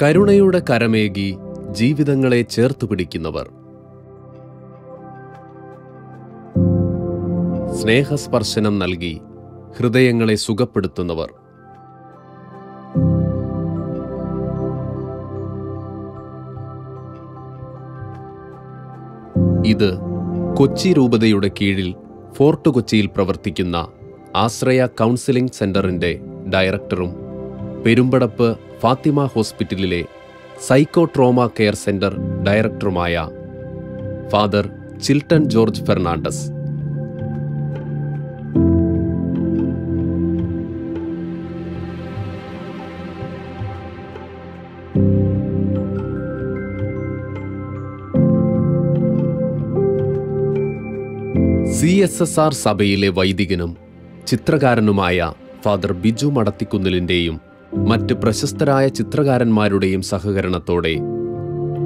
കരുണയുടെ കരമേകി ജീവിതങ്ങളെ ചേർത്തു പിടിക്കുന്നവർ സ്നേഹസ്പർശനം നൽകി ഹൃദയങ്ങളെ സുഖപ്പെടുത്തുന്നവർ ഇത് കൊച്ചി രൂപതയുടെ കീഴിൽ ഫോർട്ട് കൊച്ചിയിൽ പ്രവർത്തിക്കുന്ന ആശ്രയ കൗൺസിലിംഗ് സെന്ററിന്റെ ഡയറക്ടറും പെരുമ്പടപ്പ് ഫാത്തിമ ഹോസ്പിറ്റലിലെ സൈക്കോ ട്രോമ കെയർ സെന്റർ ഡയറക്ടറുമായ father Chilton George Fernandes C S S R സഭയിലെ വൈദികനും ചിത്രകാരനുമായ ഫാദർ ബിജു മടത്തിക്കുന്നിലിൻ്റെയും മറ്റ് പ്രശസ്തരായ ചിത്രകാരന്മാരുടെയും സഹകരണത്തോടെ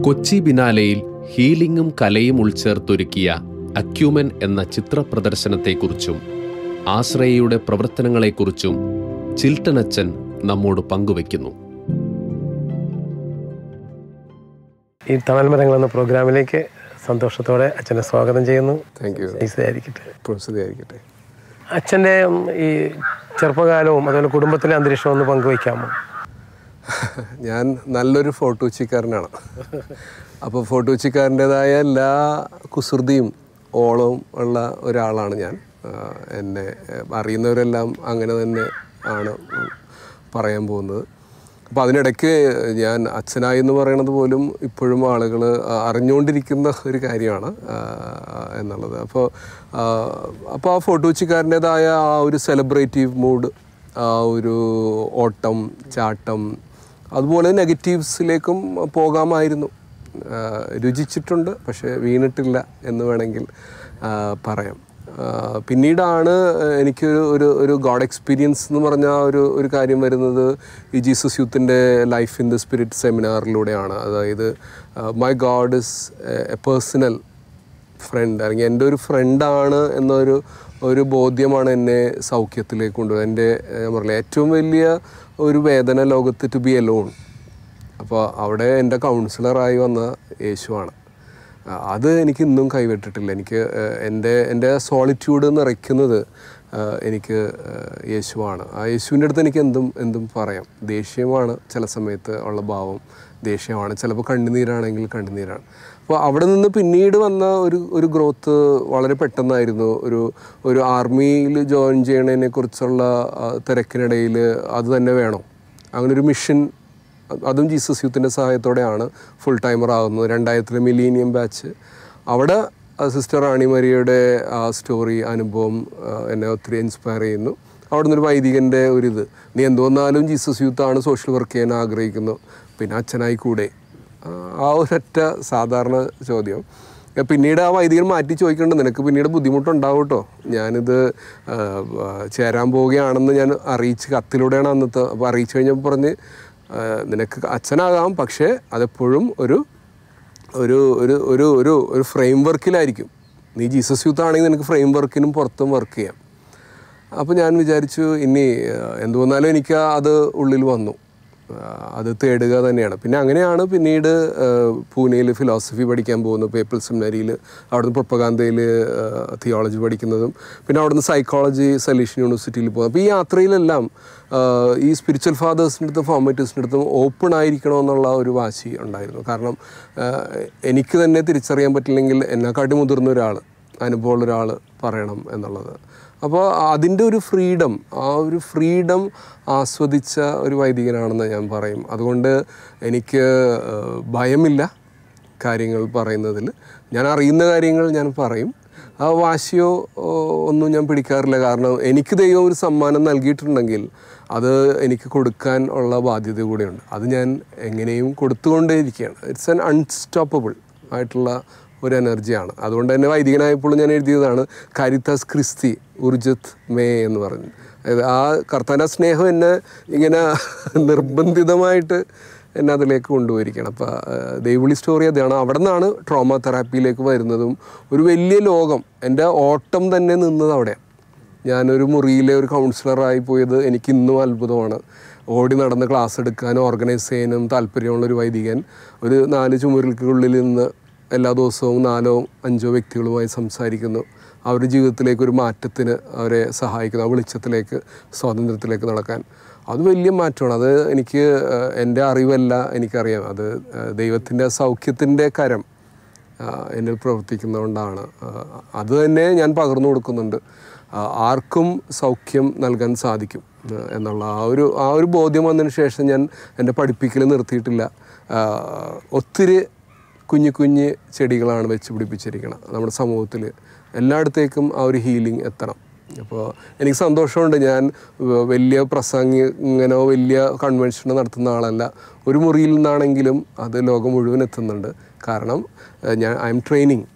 കൊച്ചി ബിനാലയിൽ ഹീലിംഗും കലയും ഉൾച്ചേർത്തൊരുക്കിയ അക്യൂമൻ എന്ന ചിത്ര പ്രദർശനത്തെക്കുറിച്ചും ആശ്രയയുടെ പ്രവർത്തനങ്ങളെക്കുറിച്ചും ചിൽട്ടനച്ചൻ നമ്മോട് പങ്കുവയ്ക്കുന്നു ഈ തണൽ മരങ്ങൾ എന്ന പ്രോഗ്രാമിലേക്ക് സന്തോഷത്തോടെ അച്ഛനെ സ്വാഗതം ചെയ്യുന്നു താങ്ക് യു ആയിരിക്കട്ടെ പ്രൊഫസർ ആയിരിക്കട്ടെ അച്ഛൻ്റെ ഈ ചെറുപ്പകാലവും അതുപോലെ കുടുംബത്തിലെ അന്തരീക്ഷം ഒന്ന് പങ്കുവയ്ക്കാമോ ഞാൻ നല്ലൊരു ഉച്ചക്കാരനാണ് അപ്പോൾ ഫോട്ടോച്ചിക്കാരൻ്റെതായ എല്ലാ കുസൃതിയും ഓളവും ഉള്ള ഒരാളാണ് ഞാൻ എന്നെ അറിയുന്നവരെല്ലാം അങ്ങനെ തന്നെ ആണ് പറയാൻ പോകുന്നത് അപ്പോൾ അതിനിടയ്ക്ക് ഞാൻ അച്ഛനായി എന്ന് പറയുന്നത് പോലും ഇപ്പോഴും ആളുകൾ അറിഞ്ഞുകൊണ്ടിരിക്കുന്ന ഒരു കാര്യമാണ് എന്നുള്ളത് അപ്പോൾ അപ്പോൾ ആ ഫോട്ടോച്ചിക്കാരൻ്റേതായ ആ ഒരു സെലിബ്രേറ്റീവ് മൂഡ് ആ ഒരു ഓട്ടം ചാട്ടം അതുപോലെ നെഗറ്റീവ്സിലേക്കും പോകാമായിരുന്നു രുചിച്ചിട്ടുണ്ട് പക്ഷേ വീണിട്ടില്ല എന്ന് വേണമെങ്കിൽ പറയാം പിന്നീടാണ് എനിക്ക് ഒരു ഒരു ഗോഡ് എക്സ്പീരിയൻസ് എന്ന് പറഞ്ഞ ഒരു ഒരു കാര്യം വരുന്നത് ഈ ജീസസ് യൂത്തിൻ്റെ ലൈഫ് ഇൻ ദ സ്പിരിറ്റ് സെമിനാറിലൂടെയാണ് അതായത് my God is a personal friend അല്ലെങ്കിൽ എൻ്റെ ഒരു ഫ്രണ്ടാണ് എന്നൊരു ഒരു ബോധ്യമാണ് എന്നെ സൗഖ്യത്തിലേക്ക് കൊണ്ടുവരുന്നത് എൻ്റെ പറയുന്നത് ഏറ്റവും വലിയ ഒരു വേദന ലോകത്ത് ടു ബി എലോൺ അപ്പോൾ അവിടെ എൻ്റെ കൗൺസിലറായി വന്ന യേശുവാണ് അത് എനിക്ക് ഇന്നും കൈവിട്ടിട്ടില്ല എനിക്ക് എൻ്റെ എൻ്റെ സോളിറ്റ്യൂഡ് നിറയ്ക്കുന്നത് എനിക്ക് യേശുവാണ് ആ യേശുവിൻ്റെ അടുത്ത് എനിക്ക് എന്തും എന്തും പറയാം ദേഷ്യമാണ് ചില സമയത്ത് ഉള്ള ഭാവം ദേഷ്യമാണ് ചിലപ്പോൾ കണ്ണുനീരാണെങ്കിൽ കണ്ണുനീരാണ് അപ്പോൾ അവിടെ നിന്ന് പിന്നീട് വന്ന ഒരു ഒരു ഗ്രോത്ത് വളരെ പെട്ടെന്നായിരുന്നു ഒരു ഒരു ആർമിയിൽ ജോയിൻ ചെയ്യണതിനെ കുറിച്ചുള്ള തിരക്കിനിടയിൽ അത് തന്നെ വേണം അങ്ങനൊരു മിഷൻ അതും ജീസസ് യൂത്തിൻ്റെ സഹായത്തോടെയാണ് ഫുൾ ടൈമർ ആകുന്നത് രണ്ടായിരത്തിലെ മിലീനിയം ബാച്ച് അവിടെ സിസ്റ്റർ റാണി മരിയയുടെ ആ സ്റ്റോറി അനുഭവം എന്നെ ഒത്തിരി ഇൻസ്പയർ ചെയ്യുന്നു അവിടെ നിന്നൊരു വൈദികൻ്റെ ഒരു ഇത് നീ എന്തോന്നാലും ജീസസ് യൂത്താണ് സോഷ്യൽ വർക്ക് ചെയ്യാൻ ആഗ്രഹിക്കുന്നു പിന്നെ അച്ഛനായി കൂടെ ആ ഒരൊറ്റ സാധാരണ ചോദ്യം പിന്നീട് ആ വൈദികൻ മാറ്റി ചോദിക്കേണ്ടത് നിനക്ക് പിന്നീട് ബുദ്ധിമുട്ടുണ്ടാവും കേട്ടോ ഞാനിത് ചേരാൻ പോവുകയാണെന്ന് ഞാൻ അറിയിച്ച് കത്തിലൂടെയാണ് അന്നത്തെ അപ്പോൾ അറിയിച്ചു കഴിഞ്ഞപ്പോൾ പറഞ്ഞ് നിനക്ക് അച്ഛനാകാം പക്ഷേ അതെപ്പോഴും ഒരു ഒരു ഒരു ഒരു ഒരു ഒരു ഫ്രെയിം വർക്കിലായിരിക്കും നീ ജീസസ് യൂത്ത് ആണെങ്കിൽ നിനക്ക് ഫ്രെയിം വർക്കിനും പുറത്തും വർക്ക് ചെയ്യാം അപ്പോൾ ഞാൻ വിചാരിച്ചു ഇനി എന്ത് വന്നാലും എനിക്ക് അത് ഉള്ളിൽ വന്നു അത് തേടുക തന്നെയാണ് പിന്നെ അങ്ങനെയാണ് പിന്നീട് പൂനെയിൽ ഫിലോസഫി പഠിക്കാൻ പോകുന്നത് പേപ്പിൾ സെമിനറിയിൽ അവിടുന്ന് പ്രൊപ്പകാന്തയിൽ തിയോളജി പഠിക്കുന്നതും പിന്നെ അവിടുന്ന് സൈക്കോളജി സല്യൂഷൻ യൂണിവേഴ്സിറ്റിയിൽ പോകുന്നത് അപ്പോൾ ഈ യാത്രയിലെല്ലാം ഈ സ്പിരിച്വൽ ഫാദേഴ്സിൻ്റെ അടുത്തും ഫോമേറ്റേഴ്സിൻ്റെ അടുത്തും ഓപ്പൺ ആയിരിക്കണമെന്നുള്ള ഒരു വാശി ഉണ്ടായിരുന്നു കാരണം എനിക്ക് തന്നെ തിരിച്ചറിയാൻ പറ്റില്ലെങ്കിൽ എന്നെക്കാട്ടി മുതിർന്ന ഒരാൾ അനുഭവമുള്ള ഒരാൾ പറയണം എന്നുള്ളത് അപ്പോൾ അതിൻ്റെ ഒരു ഫ്രീഡം ആ ഒരു ഫ്രീഡം ആസ്വദിച്ച ഒരു വൈദികനാണെന്ന് ഞാൻ പറയും അതുകൊണ്ട് എനിക്ക് ഭയമില്ല കാര്യങ്ങൾ പറയുന്നതിൽ ഞാൻ അറിയുന്ന കാര്യങ്ങൾ ഞാൻ പറയും ആ വാശിയോ ഒന്നും ഞാൻ പിടിക്കാറില്ല കാരണം എനിക്ക് ദൈവം ഒരു സമ്മാനം നൽകിയിട്ടുണ്ടെങ്കിൽ അത് എനിക്ക് കൊടുക്കാൻ ഉള്ള ബാധ്യത കൂടെയുണ്ട് അത് ഞാൻ എങ്ങനെയും ഇരിക്കുകയാണ് ഇറ്റ്സ് ആൻ അൺസ്റ്റോപ്പബിൾ ആയിട്ടുള്ള ഒരു എനർജിയാണ് അതുകൊണ്ട് തന്നെ വൈദികനായപ്പോൾ ഞാൻ എഴുതിയതാണ് കരിത്തസ് ക്രിസ്തി ഉർജിത് മേ എന്ന് പറഞ്ഞു ആ കർത്താൻ്റെ സ്നേഹം എന്നെ ഇങ്ങനെ നിർബന്ധിതമായിട്ട് എന്നെ അതിലേക്ക് കൊണ്ടുപോയിരിക്കണം അപ്പോൾ ദൈവളി സ്റ്റോറി അതാണ് അവിടെ നിന്നാണ് ട്രോമ തെറാപ്പിയിലേക്ക് വരുന്നതും ഒരു വലിയ ലോകം എൻ്റെ ഓട്ടം തന്നെ നിന്നത് അവിടെയാണ് ഞാനൊരു മുറിയിലെ ഒരു കൗൺസിലറായി പോയത് എനിക്ക് ഇന്നും അത്ഭുതമാണ് ഓടി നടന്ന് ക്ലാസ് എടുക്കാനും ഓർഗനൈസ് ചെയ്യാനും താല്പര്യമുള്ള ഒരു വൈദികൻ ഒരു നാല് ചുമരുകൾക്കുള്ളിൽ നിന്ന് എല്ലാ ദിവസവും നാലോ അഞ്ചോ വ്യക്തികളുമായി സംസാരിക്കുന്നു അവരുടെ ജീവിതത്തിലേക്ക് ഒരു മാറ്റത്തിന് അവരെ സഹായിക്കുന്നു ആ വെളിച്ചത്തിലേക്ക് സ്വാതന്ത്ര്യത്തിലേക്ക് നടക്കാൻ അത് വലിയ മാറ്റമാണ് അത് എനിക്ക് എൻ്റെ അറിവല്ല എനിക്കറിയാം അത് ദൈവത്തിൻ്റെ സൗഖ്യത്തിൻ്റെ കരം എന്നിൽ പ്രവർത്തിക്കുന്നതുകൊണ്ടാണ് അത് തന്നെ ഞാൻ പകർന്നു കൊടുക്കുന്നുണ്ട് ആർക്കും സൗഖ്യം നൽകാൻ സാധിക്കും എന്നുള്ള ആ ഒരു ആ ഒരു ബോധ്യം വന്നതിന് ശേഷം ഞാൻ എൻ്റെ പഠിപ്പിക്കൽ നിർത്തിയിട്ടില്ല ഒത്തിരി കുഞ്ഞു കുഞ്ഞ് ചെടികളാണ് വെച്ച് പിടിപ്പിച്ചിരിക്കണം നമ്മുടെ സമൂഹത്തിൽ എല്ലായിടത്തേക്കും ആ ഒരു ഹീലിംഗ് എത്തണം അപ്പോൾ എനിക്ക് സന്തോഷമുണ്ട് ഞാൻ വലിയ ഇങ്ങനോ വലിയ കൺവെൻഷനോ നടത്തുന്ന ആളല്ല ഒരു മുറിയിൽ നിന്നാണെങ്കിലും അത് ലോകം മുഴുവൻ എത്തുന്നുണ്ട് കാരണം ഞാൻ I am training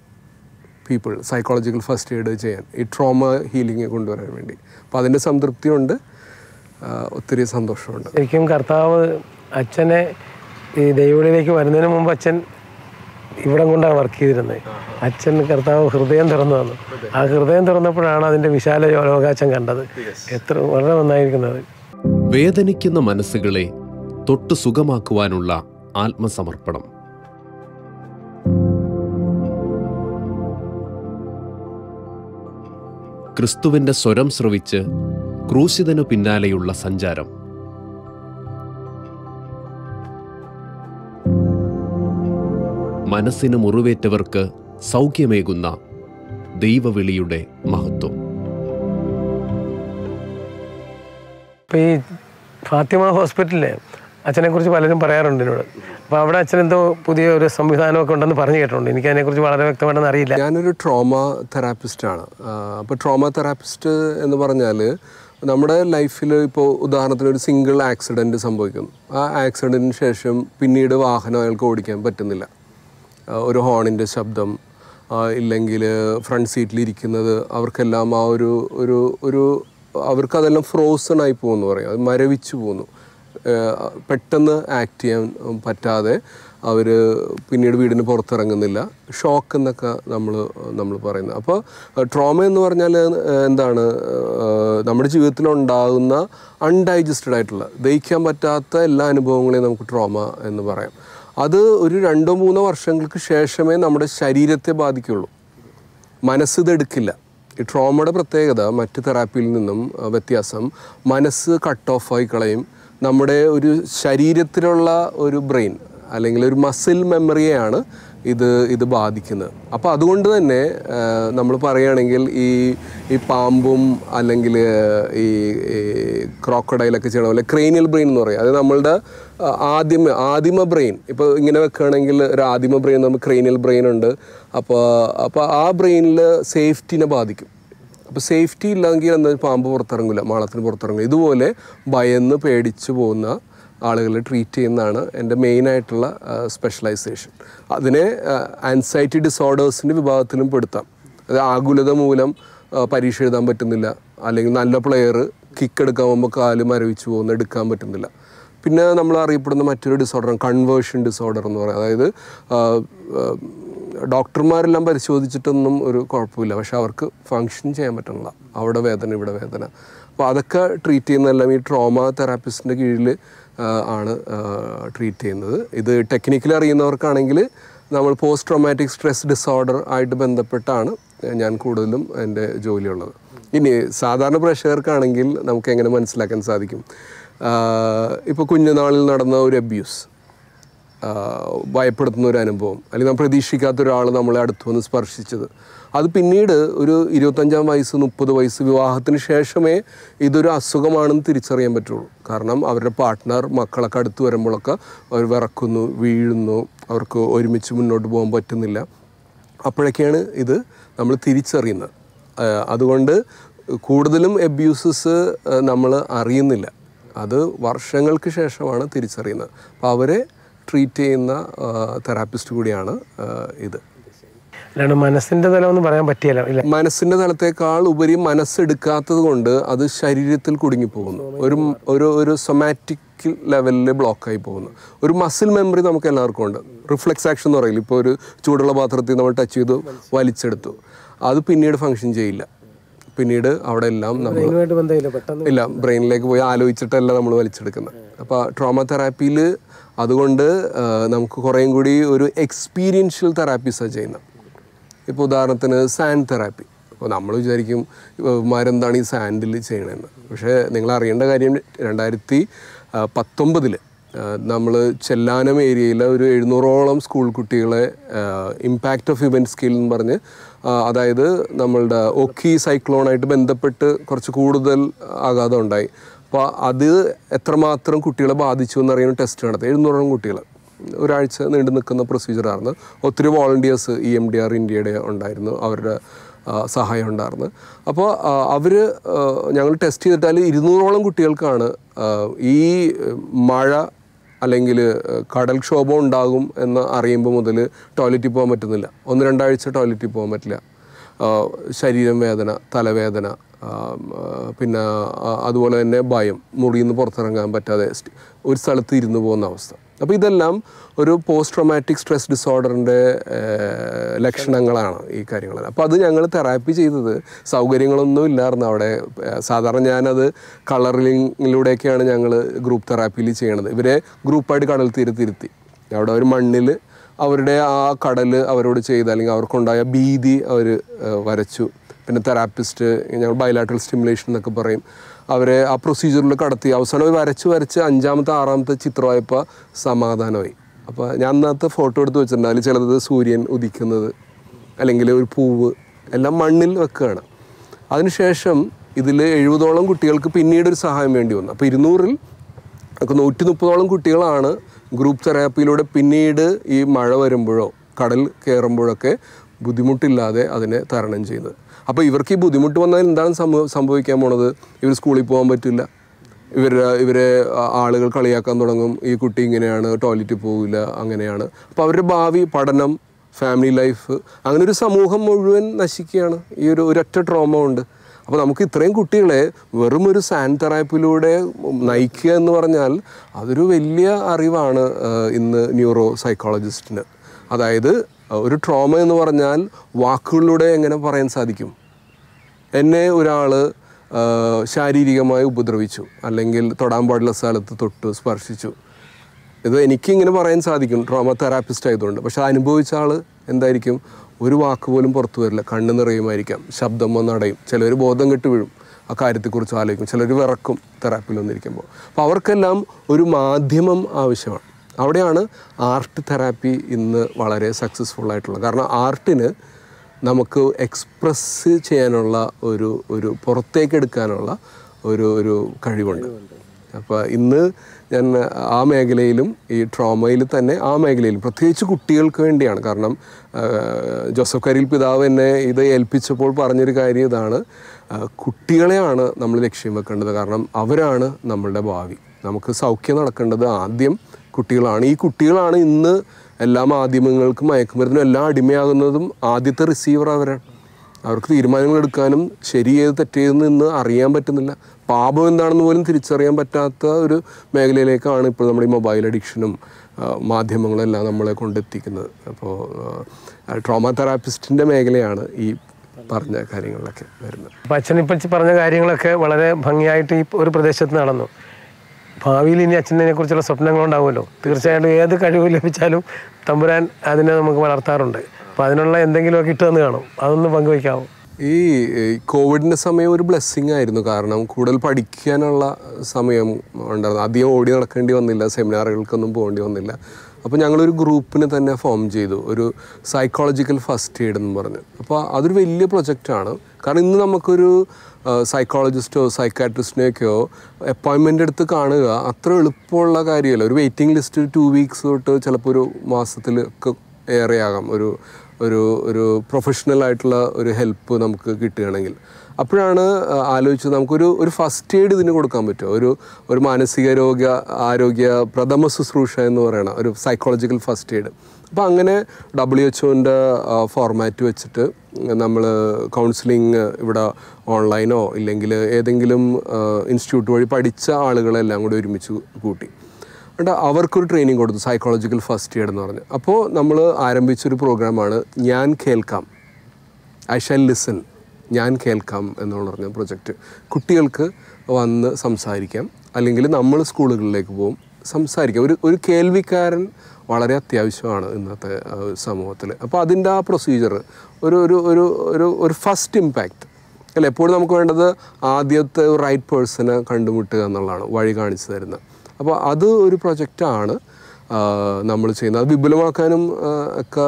people psychological first aid ചെയ്യാൻ ഈ ട്രോമ ഹീലിംഗ് കൊണ്ടുവരാൻ വേണ്ടി അപ്പോൾ അതിൻ്റെ സംതൃപ്തിയുണ്ട് ഒത്തിരി സന്തോഷമുണ്ട് ശരിക്കും കർത്താവ് അച്ഛനെ ഈ ദൈവങ്ങളിലേക്ക് വരുന്നതിന് മുമ്പ് അച്ഛൻ ഇവിടെ കൊണ്ടാണ് വർക്ക് ചെയ്തിരുന്നത് അച്ഛൻ കർത്താവ് ഹൃദയം തുറന്നു വന്നു ആ ഹൃദയം തുറന്നപ്പോഴാണ് അതിന്റെ വിശാല അവകാശം കണ്ടത് എത്ര വളരെ നന്നായിരിക്കുന്നത് വേദനിക്കുന്ന മനസ്സുകളെ തൊട്ട് സുഖമാക്കുവാനുള്ള ആത്മസമർപ്പണം ക്രിസ്തുവിന്റെ സ്വരം ശ്രവിച്ച് ക്രൂശിതനു പിന്നാലെയുള്ള സഞ്ചാരം മനസ്സിന് മുറിവേറ്റവർക്ക് സൗഖ്യമേകുന്ന ദൈവവിളിയുടെ മഹത്വം ഈ ഫാത്തിമ ഹോസ്പിറ്റലിലെ അച്ഛനെക്കുറിച്ച് പലരും പറയാറുണ്ട് എന്നോട് അപ്പോൾ അവിടെ എന്തോ പുതിയ ഒരു സംവിധാനമൊക്കെ ഉണ്ടെന്ന് പറഞ്ഞു കേട്ടിട്ടുണ്ട് എനിക്ക് അതിനെക്കുറിച്ച് വളരെ വ്യക്തമായിട്ടൊന്നും അറിയില്ല ഞാനൊരു ട്രോമ തെറാപ്പിസ്റ്റാണ് അപ്പോൾ ട്രോമ തെറാപ്പിസ്റ്റ് എന്ന് പറഞ്ഞാൽ നമ്മുടെ ലൈഫിൽ ഇപ്പോൾ ഉദാഹരണത്തിന് ഒരു സിംഗിൾ ആക്സിഡൻറ്റ് സംഭവിക്കുന്നു ആ ആക്സിഡൻറ്റിന് ശേഷം പിന്നീട് വാഹനം അയാൾക്ക് ഓടിക്കാൻ പറ്റുന്നില്ല ഒരു ഹോണിൻ്റെ ശബ്ദം ഇല്ലെങ്കിൽ ഫ്രണ്ട് സീറ്റിലിരിക്കുന്നത് അവർക്കെല്ലാം ആ ഒരു ഒരു ഒരു അവർക്കതെല്ലാം ഫ്രോസൺ ആയി പോകുന്നു പറയും അത് മരവിച്ചു പോകുന്നു പെട്ടെന്ന് ആക്ട് ചെയ്യാൻ പറ്റാതെ അവർ പിന്നീട് വീടിന് പുറത്തിറങ്ങുന്നില്ല ഷോക്ക് എന്നൊക്കെ നമ്മൾ നമ്മൾ പറയുന്നത് അപ്പോൾ ട്രോമ എന്ന് പറഞ്ഞാൽ എന്താണ് നമ്മുടെ ജീവിതത്തിലുണ്ടാകുന്ന അൺഡൈജസ്റ്റഡ് ആയിട്ടുള്ള ദഹിക്കാൻ പറ്റാത്ത എല്ലാ അനുഭവങ്ങളെയും നമുക്ക് ട്രോമ എന്ന് പറയാം അത് ഒരു രണ്ടോ മൂന്നോ വർഷങ്ങൾക്ക് ശേഷമേ നമ്മുടെ ശരീരത്തെ ബാധിക്കുള്ളൂ മനസ്സ് ഇതെടുക്കില്ല ഈ ട്രോമയുടെ പ്രത്യേകത മറ്റ് തെറാപ്പിയിൽ നിന്നും വ്യത്യാസം മനസ്സ് കട്ട് ഓഫ് ആയി കളയും നമ്മുടെ ഒരു ശരീരത്തിലുള്ള ഒരു ബ്രെയിൻ അല്ലെങ്കിൽ ഒരു മസിൽ മെമ്മറിയെയാണ് ഇത് ഇത് ബാധിക്കുന്നത് അപ്പോൾ അതുകൊണ്ട് തന്നെ നമ്മൾ പറയുകയാണെങ്കിൽ ഈ ഈ പാമ്പും അല്ലെങ്കിൽ ഈ ക്രോക്കഡൈലൊക്കെ ചെയ്യണ പോലെ ക്രെയിനിയൽ ബ്രെയിൻ എന്ന് പറയും അത് നമ്മളുടെ ആദിമ ആദിമ ബ്രെയിൻ ഇപ്പോൾ ഇങ്ങനെ വെക്കുകയാണെങ്കിൽ ഒരു ആദിമ ബ്രെയിൻ നമുക്ക് ക്രെയിനൽ ബ്രെയിൻ ഉണ്ട് അപ്പോൾ അപ്പോൾ ആ ബ്രെയിനിൽ സേഫ്റ്റിനെ ബാധിക്കും അപ്പോൾ സേഫ്റ്റി ഇല്ലെങ്കിൽ എന്താ പാമ്പ് പുറത്തിറങ്ങില്ല മാളത്തിന് പുറത്തിറങ്ങില്ല ഇതുപോലെ ഭയന്ന് പേടിച്ചു പോകുന്ന ആളുകളെ ട്രീറ്റ് ചെയ്യുന്നതാണ് എൻ്റെ മെയിനായിട്ടുള്ള സ്പെഷ്യലൈസേഷൻ അതിനെ ആൻസൈറ്റി ഡിസോർഡേഴ്സിൻ്റെ വിഭാഗത്തിലും പെടുത്താം അത് ആകുലത മൂലം പരീക്ഷ എഴുതാൻ പറ്റുന്നില്ല അല്ലെങ്കിൽ നല്ല പ്ലെയർ കിക്ക് എടുക്കാൻ പോകുമ്പോൾ കാലും മരവിച്ചു പോകുന്ന എടുക്കാൻ പറ്റുന്നില്ല പിന്നെ നമ്മൾ അറിയപ്പെടുന്ന മറ്റൊരു ഡിസോർഡർ കൺവേർഷൻ ഡിസോർഡർ എന്ന് പറയുന്നത് അതായത് ഡോക്ടർമാരെല്ലാം പരിശോധിച്ചിട്ടൊന്നും ഒരു കുഴപ്പമില്ല പക്ഷെ അവർക്ക് ഫങ്ഷൻ ചെയ്യാൻ പറ്റണില്ല അവിടെ വേദന ഇവിടെ വേദന അപ്പോൾ അതൊക്കെ ട്രീറ്റ് ചെയ്യുന്നതെല്ലാം ഈ ട്രോമ തെറാപ്പിസ്റ്റിൻ്റെ കീഴിൽ ആണ് ട്രീറ്റ് ചെയ്യുന്നത് ഇത് ടെക്നിക്കലി അറിയുന്നവർക്കാണെങ്കിൽ നമ്മൾ പോസ്റ്റ് ട്രോമാറ്റിക് സ്ട്രെസ് ഡിസോർഡർ ആയിട്ട് ബന്ധപ്പെട്ടാണ് ഞാൻ കൂടുതലും എൻ്റെ ജോലിയുള്ളത് ഇനി സാധാരണ പ്രേക്ഷകർക്കാണെങ്കിൽ നമുക്ക് എങ്ങനെ മനസ്സിലാക്കാൻ സാധിക്കും ഇപ്പോൾ കുഞ്ഞുനാളിൽ നടന്ന ഒരു അബ്യൂസ് ഭയപ്പെടുത്തുന്ന ഒരു അനുഭവം അല്ലെങ്കിൽ നാം പ്രതീക്ഷിക്കാത്ത ഒരാൾ നമ്മളെ അടുത്ത് വന്ന് സ്പർശിച്ചത് അത് പിന്നീട് ഒരു ഇരുപത്തഞ്ചാം വയസ്സ് മുപ്പത് വയസ്സ് വിവാഹത്തിന് ശേഷമേ ഇതൊരു അസുഖമാണെന്ന് തിരിച്ചറിയാൻ പറ്റുള്ളൂ കാരണം അവരുടെ പാർട്ട്ണർ മക്കളൊക്കെ അടുത്ത് വരുമ്പോഴൊക്കെ അവർ വിറക്കുന്നു വീഴുന്നു അവർക്ക് ഒരുമിച്ച് മുന്നോട്ട് പോകാൻ പറ്റുന്നില്ല അപ്പോഴൊക്കെയാണ് ഇത് നമ്മൾ തിരിച്ചറിയുന്നത് അതുകൊണ്ട് കൂടുതലും അബ്യൂസസ് നമ്മൾ അറിയുന്നില്ല അത് വർഷങ്ങൾക്ക് ശേഷമാണ് തിരിച്ചറിയുന്നത് അപ്പോൾ അവരെ ട്രീറ്റ് ചെയ്യുന്ന തെറാപ്പിസ്റ്റ് കൂടിയാണ് ഇത് അല്ലാണ്ട് മനസ്സിന്റെ തലം എന്ന് പറയാൻ പറ്റിയല്ല ഇല്ല മനസ്സിന്റെ തലത്തേക്കാൾ ഉപരി മനസ്സെടുക്കാത്തത് കൊണ്ട് അത് ശരീരത്തിൽ കുടുങ്ങിപ്പോകുന്നു ഒരു ഒരു ഒരു സൊമാറ്റിക് ലെവലിൽ ബ്ലോക്കായി പോകുന്നു ഒരു മസിൽ മെമ്മറി നമുക്ക് എല്ലാവർക്കും ഉണ്ട് റിഫ്ലെക്സ് ആക്ഷൻ എന്ന് പറയില്ല ഇപ്പോൾ ഒരു ചൂടുള്ള പാത്രത്തിൽ നമ്മൾ ടച്ച് ചെയ്തു വലിച്ചെടുത്തു അത് പിന്നീട് ഫങ്ഷൻ ചെയ്യില്ല പിന്നീട് അവിടെ എല്ലാം നമ്മൾ ഇല്ല ബ്രെയിനിലേക്ക് പോയി ആലോചിച്ചിട്ടല്ല നമ്മൾ വലിച്ചെടുക്കുന്നത് അപ്പോൾ ട്രോമ തെറാപ്പിയിൽ അതുകൊണ്ട് നമുക്ക് കുറേയും കൂടി ഒരു എക്സ്പീരിയൻഷ്യൽ തെറാപ്പീസാണ് ചെയ്യുന്നത് ഇപ്പോൾ ഉദാഹരണത്തിന് സാൻഡ് തെറാപ്പി അപ്പോൾ നമ്മൾ വിചാരിക്കും മരെന്താണ് ഈ സാൻഡിൽ ചെയ്യണമെന്ന് പക്ഷേ നിങ്ങൾ അറിയേണ്ട കാര്യം രണ്ടായിരത്തി പത്തൊമ്പതിൽ നമ്മൾ ചെല്ലാനം ഏരിയയിലെ ഒരു എഴുന്നൂറോളം സ്കൂൾ കുട്ടികളെ ഇമ്പാക്റ്റ് ഓഫ് ഹ്യൂമൻ സ്കിൽ എന്ന് പറഞ്ഞ് അതായത് നമ്മളുടെ ഒക്കി സൈക്ലോണായിട്ട് ബന്ധപ്പെട്ട് കുറച്ച് കൂടുതൽ ആഘാതം ഉണ്ടായി അപ്പോൾ അത് എത്രമാത്രം കുട്ടികളെ ബാധിച്ചു എന്നറിയുന്ന ടെസ്റ്റ് നടത്തി എഴുന്നൂറോളം കുട്ടികൾ ഒരാഴ്ച നീണ്ടു നിൽക്കുന്ന പ്രൊസീജിയറായിരുന്നു ഒത്തിരി volunteers E M D R ഇന്ത്യയുടെ ഉണ്ടായിരുന്നു അവരുടെ സഹായം ഉണ്ടായിരുന്നു അപ്പോൾ അവർ ഞങ്ങൾ ടെസ്റ്റ് ചെയ്തിട്ടാൽ ഇരുന്നൂറോളം കുട്ടികൾക്കാണ് ഈ മഴ അല്ലെങ്കിൽ കടൽക്ഷോഭം ഉണ്ടാകും എന്ന് അറിയുമ്പോൾ മുതൽ ടോയ്ലറ്റിൽ പോകാൻ പറ്റുന്നില്ല ഒന്ന് രണ്ടാഴ്ച ടോയ്ലറ്റിൽ പോകാൻ പറ്റില്ല ശരീരം വേദന തലവേദന പിന്നെ അതുപോലെ തന്നെ ഭയം മുറിയിൽ നിന്ന് പുറത്തിറങ്ങാൻ പറ്റാതെ ഒരു സ്ഥലത്ത് ഇരുന്ന് പോകുന്ന അവസ്ഥ അപ്പോൾ ഇതെല്ലാം ഒരു പോസ്റ്റ് ട്രോമാറ്റിക് സ്ട്രെസ് ഡിസോർഡറിൻ്റെ ലക്ഷണങ്ങളാണ് ഈ കാര്യങ്ങൾ അപ്പോൾ അത് ഞങ്ങൾ തെറാപ്പി ചെയ്തത് സൗകര്യങ്ങളൊന്നും ഇല്ലായിരുന്നു അവിടെ സാധാരണ ഞാനത് കളറിങ്ങിലൂടെയൊക്കെയാണ് ഞങ്ങൾ ഗ്രൂപ്പ് തെറാപ്പിയിൽ ചെയ്യണത് ഇവരെ ഗ്രൂപ്പായിട്ട് കടൽ തീരത്തിരുത്തി അവിടെ ഒരു മണ്ണിൽ അവരുടെ ആ കടൽ അവരോട് ചെയ്ത് അല്ലെങ്കിൽ അവർക്കുണ്ടായ ഭീതി അവർ വരച്ചു പിന്നെ തെറാപ്പിസ്റ്റ് ഞങ്ങൾ ബയലാട്രൽ സ്റ്റിമുലേഷൻ എന്നൊക്കെ പറയും അവരെ ആ പ്രൊസീജിയറിൽ കടത്തി അവസാനം വരച്ച് വരച്ച് അഞ്ചാമത്തെ ആറാമത്തെ ചിത്രമായപ്പോൾ സമാധാനമായി അപ്പോൾ ഞാൻ അന്നത്തെ ഫോട്ടോ എടുത്ത് വെച്ചിട്ടുണ്ട് അതിൽ ചിലത് സൂര്യൻ ഉദിക്കുന്നത് അല്ലെങ്കിൽ ഒരു പൂവ് എല്ലാം മണ്ണിൽ വെക്കുകയാണ് അതിനുശേഷം ഇതിൽ എഴുപതോളം കുട്ടികൾക്ക് പിന്നീട് ഒരു സഹായം വേണ്ടി വന്നു അപ്പോൾ ഇരുന്നൂറിൽ ഒക്കെ നൂറ്റി മുപ്പതോളം കുട്ടികളാണ് ഗ്രൂപ്പ് തെറാപ്പിയിലൂടെ പിന്നീട് ഈ മഴ വരുമ്പോഴോ കടൽ കയറുമ്പോഴൊക്കെ ബുദ്ധിമുട്ടില്ലാതെ അതിനെ തരണം ചെയ്യുന്നത് അപ്പോൾ ഇവർക്ക് ഈ ബുദ്ധിമുട്ട് വന്നാൽ എന്താണ് സംഭവിക്കാൻ പോണത് ഇവർ സ്കൂളിൽ പോകാൻ പറ്റില്ല ഇവർ ഇവരെ ആളുകൾ കളിയാക്കാൻ തുടങ്ങും ഈ കുട്ടി ഇങ്ങനെയാണ് ടോയ്ലറ്റിൽ പോകില്ല അങ്ങനെയാണ് അപ്പോൾ അവരുടെ ഭാവി പഠനം ഫാമിലി ലൈഫ് അങ്ങനെ ഒരു സമൂഹം മുഴുവൻ നശിക്കുകയാണ് ഈ ഒരു ഒരൊറ്റ ട്രോമ ഉണ്ട് അപ്പോൾ നമുക്ക് ഇത്രയും കുട്ടികളെ വെറും ഒരു സാൻ തെറാപ്പിലൂടെ നയിക്കുക എന്ന് പറഞ്ഞാൽ അതൊരു വലിയ അറിവാണ് ഇന്ന് ന്യൂറോ സൈക്കോളജിസ്റ്റിന് അതായത് ഒരു ട്രോമ എന്ന് പറഞ്ഞാൽ വാക്കുകളിലൂടെ എങ്ങനെ പറയാൻ സാധിക്കും എന്നെ ഒരാൾ ശാരീരികമായി ഉപദ്രവിച്ചു അല്ലെങ്കിൽ തൊടാൻ പാടുള്ള സ്ഥലത്ത് തൊട്ടു സ്പർശിച്ചു ഇത് എനിക്ക് ഇങ്ങനെ പറയാൻ സാധിക്കും ട്രോമ തെറാപ്പിസ്റ്റ് ആയതുകൊണ്ട് പക്ഷെ അനുഭവിച്ച ആൾ എന്തായിരിക്കും ഒരു വാക്ക് പോലും പുറത്തു വരില്ല കണ്ണ് നിറയുമായിരിക്കാം ശബ്ദം വന്നടയും ചിലർ ബോധം കെട്ട് വീഴും ആ കാര്യത്തെക്കുറിച്ച് ആലോചിക്കും ചിലർ വിറക്കും തെറാപ്പിൽ വന്നിരിക്കുമ്പോൾ അപ്പോൾ അവർക്കെല്ലാം ഒരു മാധ്യമം ആവശ്യമാണ് അവിടെയാണ് ആർട്ട് തെറാപ്പി ഇന്ന് വളരെ സക്സസ്ഫുൾ ആയിട്ടുള്ളത് കാരണം ആർട്ടിന് നമുക്ക് എക്സ്പ്രസ് ചെയ്യാനുള്ള ഒരു ഒരു പുറത്തേക്ക് എടുക്കാനുള്ള ഒരു ഒരു കഴിവുണ്ട് അപ്പോൾ ഇന്ന് ഞാൻ ആ മേഖലയിലും ഈ ട്രോമയിൽ തന്നെ ആ മേഖലയിലും പ്രത്യേകിച്ച് കുട്ടികൾക്ക് വേണ്ടിയാണ് കാരണം ജോസഫ് കരിൽ പിതാവ് എന്നെ ഇത് ഏൽപ്പിച്ചപ്പോൾ പറഞ്ഞൊരു കാര്യം ഇതാണ് കുട്ടികളെയാണ് നമ്മൾ ലക്ഷ്യം വെക്കേണ്ടത് കാരണം അവരാണ് നമ്മളുടെ ഭാവി നമുക്ക് സൗഖ്യം നടക്കേണ്ടത് ആദ്യം കുട്ടികളാണ് ഈ കുട്ടികളാണ് ഇന്ന് എല്ലാ മാധ്യമങ്ങൾക്കും മയക്കുമരുന്നും എല്ലാം അടിമയാകുന്നതും ആദ്യത്തെ റിസീവർ അവരാണ് അവർക്ക് തീരുമാനങ്ങൾ എടുക്കാനും ശരി ഏത് തെറ്റേതെന്ന് ഇന്ന് അറിയാൻ പറ്റുന്നില്ല പാപം എന്താണെന്ന് പോലും തിരിച്ചറിയാൻ പറ്റാത്ത ഒരു മേഖലയിലേക്കാണ് ഇപ്പോൾ നമ്മുടെ ഈ മൊബൈൽ അഡിക്ഷനും മാധ്യമങ്ങളെല്ലാം നമ്മളെ കൊണ്ടെത്തിക്കുന്നത് അപ്പോൾ ട്രോമ തെറാപ്പിസ്റ്റിൻ്റെ മേഖലയാണ് ഈ പറഞ്ഞ കാര്യങ്ങളിലൊക്കെ വരുന്നത് അപ്പം അച്ഛൻ ഇപ്പം പറഞ്ഞ കാര്യങ്ങളൊക്കെ വളരെ ഭംഗിയായിട്ട് ഈ ഒരു പ്രദേശത്ത് നടന്നു ഭാവിയിൽ ഇനി അച്ഛനെ കുറിച്ചുള്ള സ്വപ്നങ്ങളുണ്ടാവുമല്ലോ തീർച്ചയായിട്ടും ഏത് കഴിവ് ലഭിച്ചാലും തമ്പുരാൻ അതിനെ നമുക്ക് വളർത്താറുണ്ട് അപ്പോൾ അതിനുള്ള എന്തെങ്കിലുമൊക്കെ ഇട്ടുതന്ന് കാണും അതൊന്ന് പങ്കുവയ്ക്കാവും ഈ കോവിഡിൻ്റെ സമയം ഒരു ബ്ലെസ്സിങ് ആയിരുന്നു കാരണം കൂടുതൽ പഠിക്കാനുള്ള സമയം ഉണ്ടായിരുന്നു അധികം ഓടി നടക്കേണ്ടി വന്നില്ല സെമിനാറുകൾക്കൊന്നും പോകേണ്ടി വന്നില്ല അപ്പോൾ ഞങ്ങളൊരു ഗ്രൂപ്പിനെ തന്നെ ഫോം ചെയ്തു ഒരു സൈക്കോളജിക്കൽ ഫസ്റ്റ് എയ്ഡ് എന്ന് പറഞ്ഞു അപ്പോൾ അതൊരു വലിയ പ്രൊജക്റ്റാണ് കാരണം ഇന്ന് നമുക്കൊരു സൈക്കോളജിസ്റ്റോ സൈക്കാട്രിസ്റ്റിനെയൊക്കെയോ അപ്പോയിൻമെൻ്റ് എടുത്ത് കാണുക അത്ര എളുപ്പമുള്ള കാര്യമല്ല ഒരു വെയിറ്റിംഗ് ലിസ്റ്റ് ടു വീക്സ് തൊട്ട് ചിലപ്പോൾ ഒരു മാസത്തിൽ ഒക്കെ ആകാം ഒരു ഒരു ഒരു പ്രൊഫഷണൽ ആയിട്ടുള്ള ഒരു ഹെൽപ്പ് നമുക്ക് കിട്ടുകയാണെങ്കിൽ അപ്പോഴാണ് ആലോചിച്ചത് നമുക്കൊരു ഒരു ഫസ്റ്റ് എയ്ഡ് ഇതിന് കൊടുക്കാൻ പറ്റുമോ ഒരു ഒരു രോഗ ആരോഗ്യ പ്രഥമ ശുശ്രൂഷ എന്ന് പറയണ ഒരു സൈക്കോളജിക്കൽ ഫസ്റ്റ് എയ്ഡ് അപ്പോൾ അങ്ങനെ ഡബ്ല്യു എച്ച്ഒൻ്റെ ഫോർമാറ്റ് വെച്ചിട്ട് നമ്മൾ കൗൺസിലിംഗ് ഇവിടെ ഓൺലൈനോ ഇല്ലെങ്കിൽ ഏതെങ്കിലും ഇൻസ്റ്റിറ്റ്യൂട്ട് വഴി പഠിച്ച ആളുകളെല്ലാം കൂടി ഒരുമിച്ച് കൂട്ടി എന്നിട്ട് അവർക്കൊരു ട്രെയിനിങ് കൊടുത്തു സൈക്കോളജിക്കൽ ഫസ്റ്റ് എയ്ഡ് എന്ന് പറഞ്ഞു അപ്പോൾ നമ്മൾ ആരംഭിച്ചൊരു പ്രോഗ്രാമാണ് ഞാൻ കേൾക്കാം ഐ ഷാൽ ലിസൺ ഞാൻ കേൾക്കാം എന്ന് പറഞ്ഞ പ്രൊജക്റ്റ് കുട്ടികൾക്ക് വന്ന് സംസാരിക്കാം അല്ലെങ്കിൽ നമ്മൾ സ്കൂളുകളിലേക്ക് പോകും സംസാരിക്കുക ഒരു ഒരു കേൾവിക്കാരൻ വളരെ അത്യാവശ്യമാണ് ഇന്നത്തെ സമൂഹത്തിൽ അപ്പോൾ അതിൻ്റെ ആ പ്രൊസീജിയർ ഒരു ഒരു ഒരു ഒരു ഒരു ഫസ്റ്റ് ഇമ്പാക്റ്റ് അല്ല എപ്പോഴും നമുക്ക് വേണ്ടത് ആദ്യത്തെ റൈറ്റ് പേഴ്സണെ കണ്ടുമുട്ടുക എന്നുള്ളതാണ് വഴി കാണിച്ചു തരുന്നത് അപ്പോൾ അത് ഒരു പ്രൊജക്റ്റാണ് നമ്മൾ ചെയ്യുന്നത് അത് വിപുലമാക്കാനും ഒക്കെ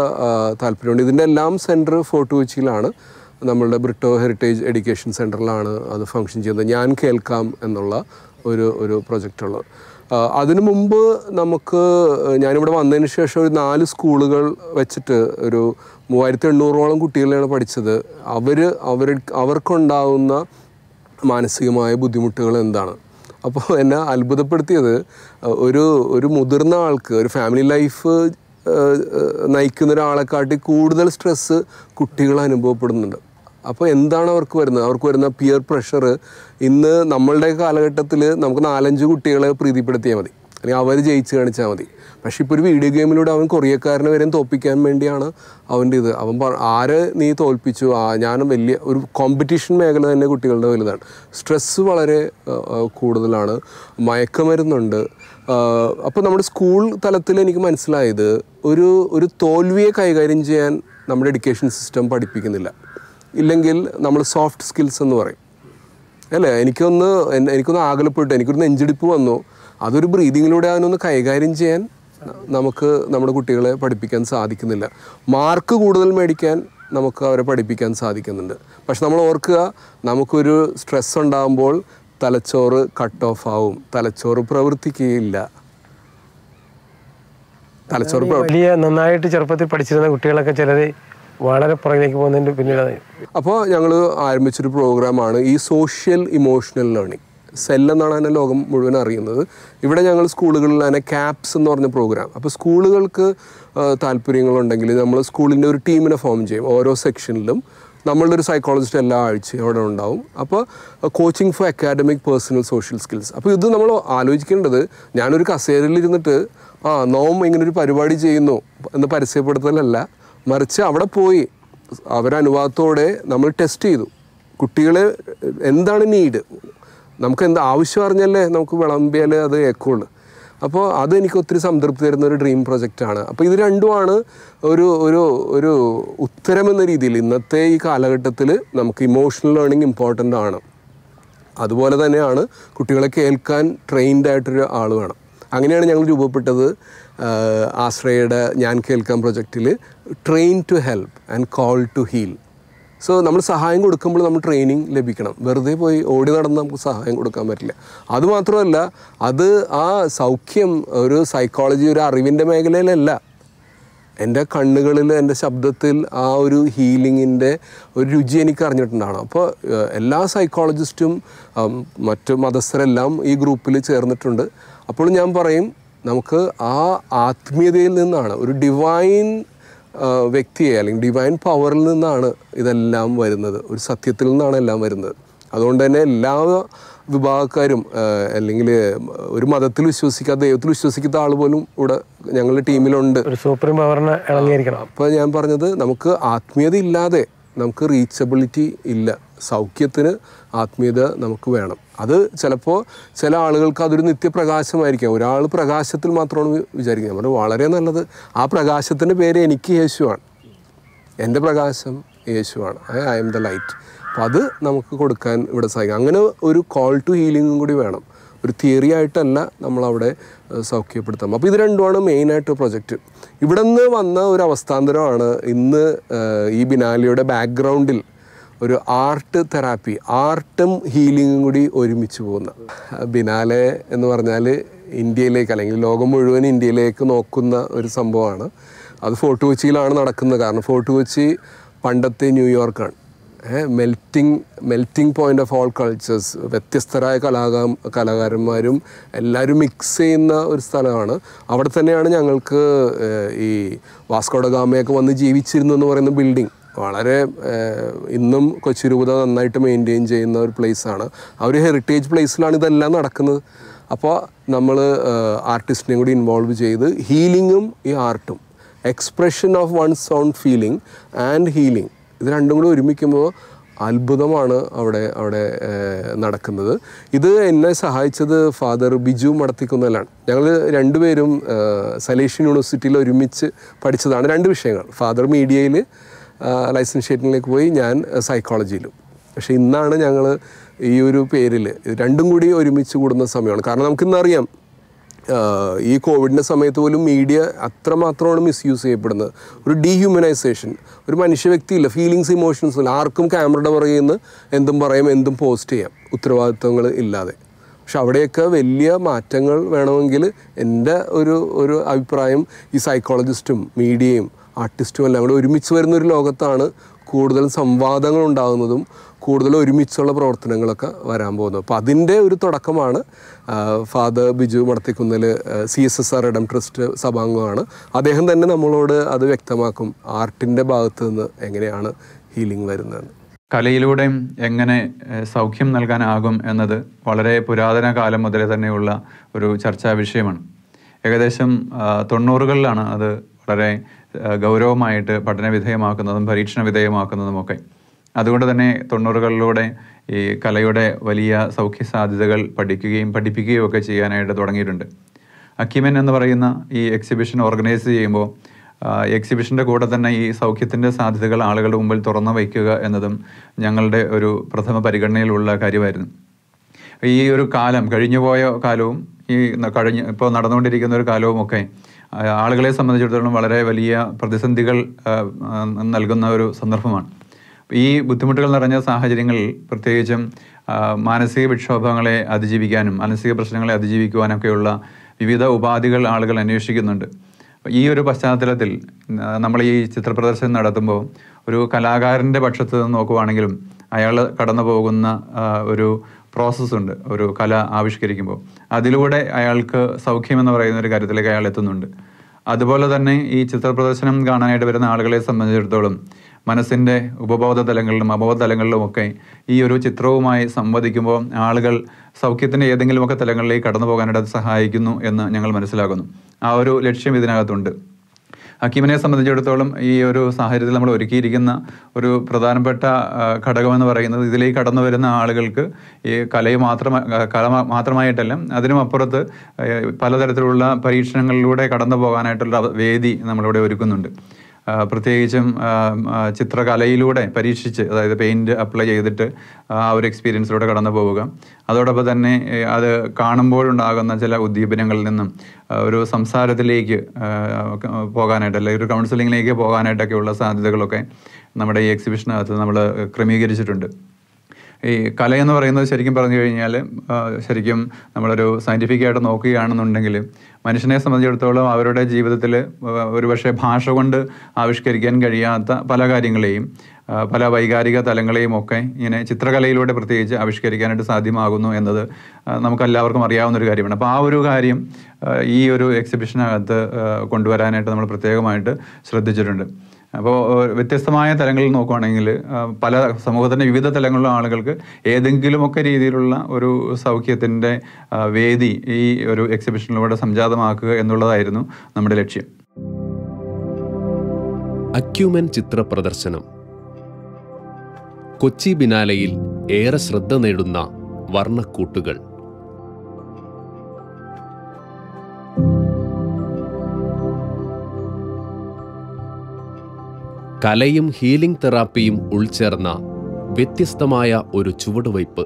താല്പര്യമുണ്ട് ഇതിൻ്റെ എല്ലാം സെൻറ്റർ ഫോർട്ട് കൊച്ചിയിലാണ് നമ്മളുടെ ബ്രിട്ടോ ഹെറിറ്റേജ് എഡ്യൂക്കേഷൻ സെൻറ്ററിലാണ് അത് ഫങ്ഷൻ ചെയ്യുന്നത് ഞാൻ കേൾക്കാം എന്നുള്ള ഒരു ഒരു പ്രൊജക്റ്റുള്ളത് അതിനു മുമ്പ് നമുക്ക് ഞാനിവിടെ വന്നതിന് ശേഷം ഒരു നാല് സ്കൂളുകൾ വെച്ചിട്ട് ഒരു മൂവായിരത്തി എണ്ണൂറോളം കുട്ടികളെയാണ് പഠിച്ചത് അവർ അവർ അവർക്കുണ്ടാവുന്ന മാനസികമായ ബുദ്ധിമുട്ടുകൾ എന്താണ് അപ്പോൾ എന്നെ അത്ഭുതപ്പെടുത്തിയത് ഒരു ഒരു മുതിർന്ന ആൾക്ക് ഒരു ഫാമിലി ലൈഫ് നയിക്കുന്ന ഒരാളെക്കാട്ടി കൂടുതൽ സ്ട്രെസ്സ് കുട്ടികൾ അനുഭവപ്പെടുന്നുണ്ട് അപ്പോൾ എന്താണ് അവർക്ക് വരുന്നത് അവർക്ക് വരുന്ന പിയർ പ്രഷർ ഇന്ന് നമ്മളുടെ കാലഘട്ടത്തിൽ നമുക്ക് നാലഞ്ച് കുട്ടികളെ പ്രീതിപ്പെടുത്തിയാൽ മതി അല്ലെങ്കിൽ അവർ ജയിച്ച് കാണിച്ചാൽ മതി പക്ഷെ ഇപ്പോൾ ഒരു വീഡിയോ ഗെയിമിലൂടെ അവൻ കൊറിയക്കാരനെ വരെ തോൽപ്പിക്കാൻ വേണ്ടിയാണ് അവൻ്റെ ഇത് അവൻ ആരെ നീ തോൽപ്പിച്ചു ആ ഞാനും വലിയ ഒരു കോമ്പറ്റീഷൻ മേഖല തന്നെ കുട്ടികളുടെ വലുതാണ് സ്ട്രെസ്സ് വളരെ കൂടുതലാണ് മയക്കമരുന്നുണ്ട് അപ്പോൾ നമ്മുടെ സ്കൂൾ തലത്തിൽ എനിക്ക് മനസ്സിലായത് ഒരു ഒരു തോൽവിയെ കൈകാര്യം ചെയ്യാൻ നമ്മുടെ എഡ്യൂക്കേഷൻ സിസ്റ്റം പഠിപ്പിക്കുന്നില്ല ഇല്ലെങ്കിൽ നമ്മൾ സോഫ്റ്റ് സ്കിൽസ് എന്ന് പറയും അല്ലേ എനിക്കൊന്ന് എനിക്കൊന്ന് ആകലപ്പെട്ടു എനിക്കൊരു നെഞ്ചിടിപ്പ് വന്നു അതൊരു ബ്രീതിങ്ങിലൂടെ അതിനൊന്ന് കൈകാര്യം ചെയ്യാൻ നമുക്ക് നമ്മുടെ കുട്ടികളെ പഠിപ്പിക്കാൻ സാധിക്കുന്നില്ല മാർക്ക് കൂടുതൽ മേടിക്കാൻ നമുക്ക് അവരെ പഠിപ്പിക്കാൻ സാധിക്കുന്നുണ്ട് പക്ഷെ നമ്മൾ ഓർക്കുക നമുക്കൊരു സ്ട്രെസ് ഉണ്ടാകുമ്പോൾ തലച്ചോറ് കട്ട് ഓഫ് ആവും തലച്ചോറ് പ്രവർത്തിക്കുകയില്ല തലച്ചോറ് വലിയ നന്നായിട്ട് ചെറുപ്പത്തിൽ പഠിച്ചിരുന്ന കുട്ടികളൊക്കെ ചിലർ വളരെ പുറകിലേക്ക് പോകുന്നതിൻ്റെ പിന്നീട് അപ്പോൾ ഞങ്ങൾ ആരംഭിച്ചൊരു പ്രോഗ്രാമാണ് ഈ സോഷ്യൽ ഇമോഷണൽ ലേണിംഗ് സെൽ എന്നാണ് അതിനെ ലോകം മുഴുവൻ അറിയുന്നത് ഇവിടെ ഞങ്ങൾ സ്കൂളുകളിൽ അതിനെ ക്യാപ്സ് എന്ന് പറഞ്ഞ പ്രോഗ്രാം അപ്പോൾ സ്കൂളുകൾക്ക് താല്പര്യങ്ങളുണ്ടെങ്കിൽ നമ്മൾ സ്കൂളിൻ്റെ ഒരു ടീമിനെ ഫോം ചെയ്യും ഓരോ സെക്ഷനിലും നമ്മളുടെ ഒരു സൈക്കോളജിസ്റ്റ് എല്ലാ ആഴ്ചയും അവിടെ ഉണ്ടാവും അപ്പോൾ coaching for academic personal social skills അപ്പോൾ ഇത് നമ്മൾ ആലോചിക്കേണ്ടത് ഞാനൊരു കസേരയിൽ ഇരുന്നിട്ട് ആ നോം ഇങ്ങനൊരു പരിപാടി ചെയ്യുന്നു എന്ന് പരസ്യപ്പെടുത്തലല്ല മറിച്ച് അവിടെ പോയി അവരനുവാദത്തോടെ നമ്മൾ ടെസ്റ്റ് ചെയ്തു കുട്ടികളെ എന്താണ് നീഡ് നമുക്ക് എന്താ ആവശ്യം അറിഞ്ഞല്ലേ നമുക്ക് വിളമ്പിയാൽ അത് ഏക്കുള്ളൂ അപ്പോൾ അത് എനിക്ക് ഒത്തിരി സംതൃപ്തി തരുന്ന ഒരു ഡ്രീം പ്രൊജക്റ്റാണ് അപ്പോൾ ഇത് രണ്ടുമാണ് ഒരു ഒരു ഒരു ഉത്തരമെന്ന രീതിയിൽ ഇന്നത്തെ ഈ കാലഘട്ടത്തിൽ നമുക്ക് ഇമോഷണൽ ലേണിംഗ് ഇമ്പോർട്ടൻ്റ് ആണ് അതുപോലെ തന്നെയാണ് കുട്ടികളെ കേൾക്കാൻ ട്രെയിൻഡായിട്ടൊരു ആൾ വേണം അങ്ങനെയാണ് ഞങ്ങൾ രൂപപ്പെട്ടത് ആശ്രയയുടെ ഞാൻ കേൾക്കാൻ പ്രൊജക്റ്റിൽ train to help and call to heal so നമ്മൾ സഹായം കൊടുക്കുമ്പോൾ നമ്മൾ ട്രെയിനിങ് ലഭിക്കണം വെറുതെ പോയി ഓടി നടന്ന് നമുക്ക് സഹായം കൊടുക്കാൻ പറ്റില്ല അതുമാത്രമല്ല അത് ആ സൗഖ്യം ഒരു സൈക്കോളജി ഒരു അറിവിൻ്റെ മേഖലയിലല്ല എൻ്റെ കണ്ണുകളിൽ എൻ്റെ ശബ്ദത്തിൽ ആ ഒരു ഹീലിങ്ങിൻ്റെ ഒരു രുചി എനിക്ക് അറിഞ്ഞിട്ടുണ്ടാകണം അപ്പോൾ എല്ലാ സൈക്കോളജിസ്റ്റും മറ്റ് മതസ്ഥരെല്ലാം ഈ ഗ്രൂപ്പിൽ ചേർന്നിട്ടുണ്ട് അപ്പോൾ ഞാൻ പറയും നമുക്ക് ആ ആത്മീയതയിൽ നിന്നാണ് ഒരു ഡിവൈൻ വ്യക്തിയെ അല്ലെങ്കിൽ ഡിവൈൻ പവറിൽ നിന്നാണ് ഇതെല്ലാം വരുന്നത് ഒരു സത്യത്തിൽ നിന്നാണ് എല്ലാം വരുന്നത് അതുകൊണ്ട് തന്നെ എല്ലാ വിഭാഗക്കാരും അല്ലെങ്കിൽ ഒരു മതത്തിൽ വിശ്വസിക്കാത്ത ദൈവത്തിൽ വിശ്വസിക്കാത്ത ആൾ പോലും ഇവിടെ ഞങ്ങളുടെ ടീമിലുണ്ട് പവറിനെ അപ്പോൾ ഞാൻ പറഞ്ഞത് നമുക്ക് ആത്മീയത ഇല്ലാതെ നമുക്ക് റീച്ചബിലിറ്റി ഇല്ല സൗഖ്യത്തിന് ആത്മീയത നമുക്ക് വേണം അത് ചിലപ്പോൾ ചില ആളുകൾക്ക് അതൊരു നിത്യപ്രകാശമായിരിക്കാം ഒരാൾ പ്രകാശത്തിൽ മാത്രമാണ് വിചാരിക്കുന്നത് നമ്മുടെ വളരെ നല്ലത് ആ പ്രകാശത്തിൻ്റെ പേര് എനിക്ക് യേശുവാണ് എൻ്റെ പ്രകാശം യേശുവാണ് ഐ ആം ദ ലൈറ്റ് അപ്പോൾ അത് നമുക്ക് കൊടുക്കാൻ ഇവിടെ സാധിക്കും അങ്ങനെ ഒരു കോൾ ടു ഹീലിംഗും കൂടി വേണം ഒരു തിയറി ആയിട്ടല്ല നമ്മളവിടെ സൗഖ്യപ്പെടുത്താം അപ്പോൾ ഇത് രണ്ടുമാണ് മെയിനായിട്ട് പ്രൊജക്റ്റ് ഇവിടെ നിന്ന് വന്ന ഒരു അവസ്ഥാന്തരമാണ് ഇന്ന് ഈ ബിനാലിയുടെ ബാക്ക്ഗ്രൗണ്ടിൽ ഒരു ആർട്ട് തെറാപ്പി ആർട്ടും ഹീലിങ്ങും കൂടി ഒരുമിച്ച് പോകുന്ന ബിനാലെ എന്ന് പറഞ്ഞാൽ ഇന്ത്യയിലേക്ക് അല്ലെങ്കിൽ ലോകം മുഴുവൻ ഇന്ത്യയിലേക്ക് നോക്കുന്ന ഒരു സംഭവമാണ് അത് ഫോർട്ട് കൊച്ചിയിലാണ് നടക്കുന്നത് കാരണം ഫോർട്ട് കൊച്ചി പണ്ടത്തെ ന്യൂയോർക്കാണ് melting melting point of all cultures വ്യത്യസ്തരായ കലാകാ കലാകാരന്മാരും എല്ലാവരും മിക്സ് ചെയ്യുന്ന ഒരു സ്ഥലമാണ് അവിടെ തന്നെയാണ് ഞങ്ങൾക്ക് ഈ വാസ്കോഡഗാമയൊക്കെ വന്ന് ജീവിച്ചിരുന്നു എന്ന് പറയുന്ന ബിൽഡിംഗ് വളരെ ഇന്നും കൊച്ചി രൂപത നന്നായിട്ട് മെയിൻറ്റെയിൻ ചെയ്യുന്ന ഒരു പ്ലേസാണ് ആ ഒരു ഹെറിറ്റേജ് പ്ലേസിലാണ് ഇതെല്ലാം നടക്കുന്നത് അപ്പോൾ നമ്മൾ ആർട്ടിസ്റ്റിനെ കൂടി ഇൻവോൾവ് ചെയ്ത് ഹീലിങ്ങും ഈ ആർട്ടും expression of one sound feeling and healing ഇത് രണ്ടും കൂടി ഒരുമിക്കുമ്പോൾ അത്ഭുതമാണ് അവിടെ അവിടെ നടക്കുന്നത് ഇത് എന്നെ സഹായിച്ചത് ഫാദർ ബിജു മടത്തിക്കുന്നലാണ് ഞങ്ങൾ രണ്ടുപേരും സലേഷ്യൻ യൂണിവേഴ്സിറ്റിയിൽ ഒരുമിച്ച് പഠിച്ചതാണ് രണ്ട് വിഷയങ്ങൾ ഫാദർ മീഡിയയിൽ ഷീറ്റിലേക്ക് പോയി ഞാൻ സൈക്കോളജിയിലും പക്ഷേ ഇന്നാണ് ഞങ്ങൾ ഈ ഒരു പേരിൽ രണ്ടും കൂടി ഒരുമിച്ച് കൂടുന്ന സമയമാണ് കാരണം നമുക്കിന്നറിയാം ഈ കോവിഡിൻ്റെ സമയത്ത് പോലും മീഡിയ അത്രമാത്രമാണ് മിസ്യൂസ് ചെയ്യപ്പെടുന്നത് ഒരു ഡീഹ്യൂമനൈസേഷൻ ഒരു മനുഷ്യ വ്യക്തിയില്ല ഫീലിങ്സ് ഇമോഷൻസ് ഇല്ല ആർക്കും ക്യാമറയുടെ പുറകിൽ നിന്ന് എന്തും പറയാം എന്തും പോസ്റ്റ് ചെയ്യാം ഉത്തരവാദിത്വങ്ങൾ ഇല്ലാതെ പക്ഷെ അവിടെയൊക്കെ വലിയ മാറ്റങ്ങൾ വേണമെങ്കിൽ എൻ്റെ ഒരു ഒരു അഭിപ്രായം ഈ സൈക്കോളജിസ്റ്റും മീഡിയയും ആർട്ടിസ്റ്റും എല്ലാം കൂടെ ഒരുമിച്ച് വരുന്ന ഒരു ലോകത്താണ് കൂടുതൽ സംവാദങ്ങൾ ഉണ്ടാകുന്നതും കൂടുതൽ ഒരുമിച്ചുള്ള പ്രവർത്തനങ്ങളൊക്കെ വരാൻ പോകുന്നത് അപ്പോൾ അതിൻ്റെ ഒരു തുടക്കമാണ് father Biju Madathikunnil C S S R Idam trust സഭാംഗമാണ് അദ്ദേഹം തന്നെ നമ്മളോട് അത് വ്യക്തമാക്കും ആർട്ടിൻ്റെ ഭാഗത്ത് നിന്ന് എങ്ങനെയാണ് ഹീലിംഗ് വരുന്നത് കലയിലൂടെയും എങ്ങനെ സൗഖ്യം നൽകാനാകും എന്നത് വളരെ പുരാതന കാലം മുതലേ തന്നെയുള്ള ഒരു ചർച്ചാ വിഷയമാണ് ഏകദേശം തൊണ്ണൂറുകളിലാണ് അത് വളരെ ഗൗരവമായിട്ട് പഠനവിധേയമാക്കുന്നതും പരീക്ഷണ വിധേയമാക്കുന്നതുമൊക്കെ അതുകൊണ്ട് തന്നെ തൊണ്ണൂറുകളിലൂടെ ഈ കലയുടെ വലിയ സൗഖ്യ സാധ്യതകൾ പഠിക്കുകയും പഠിപ്പിക്കുകയും ഒക്കെ ചെയ്യാനായിട്ട് തുടങ്ങിയിട്ടുണ്ട് അക്കിമൻ എന്ന് പറയുന്ന ഈ എക്സിബിഷൻ ഓർഗനൈസ് ചെയ്യുമ്പോൾ എക്സിബിഷൻ്റെ കൂടെ തന്നെ ഈ സൗഖ്യത്തിൻ്റെ സാധ്യതകൾ ആളുകളുടെ മുമ്പിൽ തുറന്നു വയ്ക്കുക എന്നതും ഞങ്ങളുടെ ഒരു പ്രഥമ പരിഗണനയിലുള്ള കാര്യമായിരുന്നു ഈ ഒരു കാലം കഴിഞ്ഞുപോയ കാലവും ഈ കഴിഞ്ഞ് ഇപ്പോൾ നടന്നുകൊണ്ടിരിക്കുന്ന ഒരു കാലവും ഒക്കെ ആളുകളെ സംബന്ധിച്ചിടത്തോളം വളരെ വലിയ പ്രതിസന്ധികൾ നൽകുന്ന ഒരു സന്ദർഭമാണ് ഈ ബുദ്ധിമുട്ടുകൾ നിറഞ്ഞ സാഹചര്യങ്ങളിൽ പ്രത്യേകിച്ചും മാനസിക വിക്ഷോഭങ്ങളെ അതിജീവിക്കാനും മാനസിക പ്രശ്നങ്ങളെ അതിജീവിക്കുവാനൊക്കെയുള്ള വിവിധ ഉപാധികൾ ആളുകൾ അന്വേഷിക്കുന്നുണ്ട് ഈ ഒരു പശ്ചാത്തലത്തിൽ നമ്മൾ ഈ ചിത്രപ്രദർശനം നടത്തുമ്പോൾ ഒരു കലാകാരൻ്റെ പക്ഷത്ത് നിന്ന് നോക്കുവാണെങ്കിലും അയാൾ കടന്നു പോകുന്ന ഒരു പ്രോസസ്സുണ്ട് ഒരു കല ആവിഷ്കരിക്കുമ്പോൾ അതിലൂടെ അയാൾക്ക് സൗഖ്യം എന്ന് പറയുന്ന ഒരു കാര്യത്തിലേക്ക് അയാൾ എത്തുന്നുണ്ട് അതുപോലെ തന്നെ ഈ ചിത്ര പ്രദർശനം കാണാനായിട്ട് വരുന്ന ആളുകളെ സംബന്ധിച്ചിടത്തോളം മനസ്സിൻ്റെ ഉപബോധ തലങ്ങളിലും അബോധ തലങ്ങളിലുമൊക്കെ ഈ ഒരു ചിത്രവുമായി സംവദിക്കുമ്പോൾ ആളുകൾ സൗഖ്യത്തിൻ്റെ ഏതെങ്കിലുമൊക്കെ തലങ്ങളിലേക്ക് കടന്നു പോകാനായിട്ട് അത് സഹായിക്കുന്നു എന്ന് ഞങ്ങൾ മനസ്സിലാക്കുന്നു ആ ഒരു ലക്ഷ്യം ഇതിനകത്തുണ്ട് ഹക്കീമിനെ സംബന്ധിച്ചിടത്തോളം ഈ ഒരു സാഹചര്യത്തിൽ നമ്മൾ ഒരുക്കിയിരിക്കുന്ന ഒരു പ്രധാനപ്പെട്ട ഘടകമെന്ന് പറയുന്നത് ഇതിലേക്ക് കടന്നു വരുന്ന ആളുകൾക്ക് ഈ കലയെ മാത്രം കല മാത്രമായിട്ടല്ല അതിനുമപ്പുറത്ത് പലതരത്തിലുള്ള പരീക്ഷണങ്ങളിലൂടെ കടന്നു പോകാനായിട്ടുള്ള വേദി നമ്മളിവിടെ ഒരുക്കുന്നുണ്ട് പ്രത്യേകിച്ചും ചിത്രകലയിലൂടെ പരീക്ഷിച്ച് അതായത് പെയിൻറ്റ് അപ്ലൈ ചെയ്തിട്ട് ആ ഒരു എക്സ്പീരിയൻസിലൂടെ കടന്നു പോവുക അതോടൊപ്പം തന്നെ അത് കാണുമ്പോഴുണ്ടാകുന്ന ചില ഉദ്ദീപനങ്ങളിൽ നിന്നും ഒരു സംസാരത്തിലേക്ക് പോകാനായിട്ട് അല്ലെങ്കിൽ ഒരു കൗൺസിലിങ്ങിലേക്ക് പോകാനായിട്ടൊക്കെയുള്ള സാധ്യതകളൊക്കെ നമ്മുടെ ഈ എക്സിബിഷനകത്ത് നമ്മൾ ക്രമീകരിച്ചിട്ടുണ്ട് ഈ കലയെന്ന് പറയുന്നത് ശരിക്കും പറഞ്ഞു കഴിഞ്ഞാൽ ശരിക്കും നമ്മളൊരു സയൻറ്റിഫിക്കായിട്ട് നോക്കുകയാണെന്നുണ്ടെങ്കിൽ മനുഷ്യനെ സംബന്ധിച്ചിടത്തോളം അവരുടെ ജീവിതത്തിൽ ഒരുപക്ഷെ ഭാഷ കൊണ്ട് ആവിഷ്കരിക്കാൻ കഴിയാത്ത പല കാര്യങ്ങളെയും പല വൈകാരിക തലങ്ങളെയും ഒക്കെ ഇങ്ങനെ ചിത്രകലയിലൂടെ പ്രത്യേകിച്ച് ആവിഷ്കരിക്കാനായിട്ട് സാധ്യമാകുന്നു എന്നത് നമുക്കെല്ലാവർക്കും ഒരു കാര്യമാണ് അപ്പോൾ ആ ഒരു കാര്യം ഈ ഒരു എക്സിബിഷനകത്ത് കൊണ്ടുവരാനായിട്ട് നമ്മൾ പ്രത്യേകമായിട്ട് ശ്രദ്ധിച്ചിട്ടുണ്ട് അപ്പോൾ വ്യത്യസ്തമായ തലങ്ങളിൽ നോക്കുകയാണെങ്കിൽ പല സമൂഹത്തിൻ്റെ വിവിധ തലങ്ങളിലുള്ള ആളുകൾക്ക് ഏതെങ്കിലുമൊക്കെ രീതിയിലുള്ള ഒരു സൗഖ്യത്തിൻ്റെ വേദി ഈ ഒരു എക്സിബിഷനിലൂടെ സംജാതമാക്കുക എന്നുള്ളതായിരുന്നു നമ്മുടെ ലക്ഷ്യം അക്യൂമൻ ചിത്ര പ്രദർശനം കൊച്ചി ബിനാലയിൽ ഏറെ ശ്രദ്ധ നേടുന്ന വർണ്ണക്കൂട്ടുകൾ കലയും ഹീലിംഗ് തെറാപ്പിയും ഉൾച്ചേർന്ന വ്യത്യസ്തമായ ഒരു ചുവടുവയ്പ്